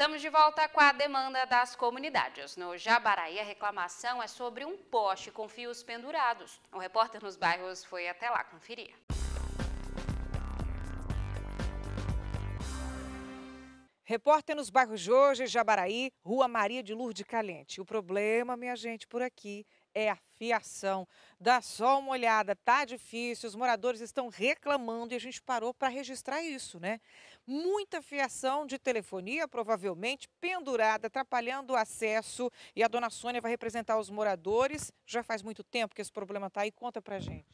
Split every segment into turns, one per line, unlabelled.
Estamos de volta com a demanda das comunidades. No Jabaraí, a reclamação é sobre um poste com fios pendurados. Um repórter nos bairros foi até lá conferir.
Repórter nos bairros de hoje, Jabaraí, Rua Maria de Lourdes Calente. O problema, minha gente, por aqui é a fiação. Dá só uma olhada, tá difícil, os moradores estão reclamando e a gente parou para registrar isso, né? Muita fiação de telefonia, provavelmente pendurada, atrapalhando o acesso. E a dona Sônia vai representar os moradores. Já faz muito tempo que esse problema está aí, conta pra gente.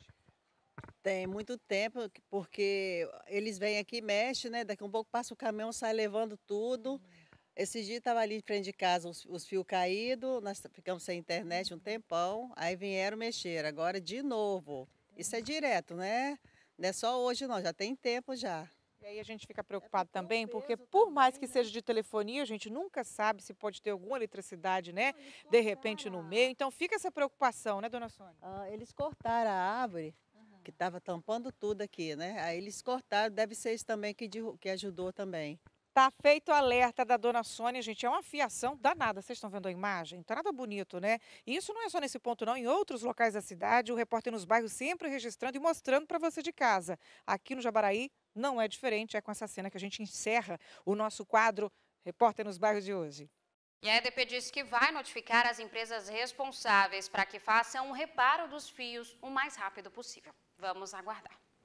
Tem muito tempo,
porque eles vêm aqui, mexem, né? Daqui a um pouco passa o caminhão, sai levando tudo. Hum. Esse dia estava ali frente de casa os, os fios caídos, nós ficamos sem internet um uhum. tempão, aí vieram mexer, agora de novo. Isso é direto, né? Não é só hoje
não, já tem tempo já. E aí a gente fica é preocupado é também, porque tá por também, mais que né? seja de telefonia, a gente nunca sabe se pode ter alguma eletricidade, né? De repente no meio. Então fica essa preocupação, né, dona Sônia?
Ah, eles cortaram a árvore, uhum. que estava tampando tudo aqui, né?
Aí eles cortaram, deve ser isso também que, que ajudou também. Tá feito o alerta da dona Sônia, gente. É uma fiação danada. Vocês estão vendo a imagem? Tá nada bonito, né? E isso não é só nesse ponto, não. Em outros locais da cidade, o repórter nos bairros sempre registrando e mostrando para você de casa. Aqui no Jabaraí não é diferente. É com essa cena que a gente encerra o nosso quadro Repórter nos Bairros de hoje.
E a EDP diz que vai notificar as empresas responsáveis para que façam um reparo dos fios o mais rápido possível. Vamos aguardar.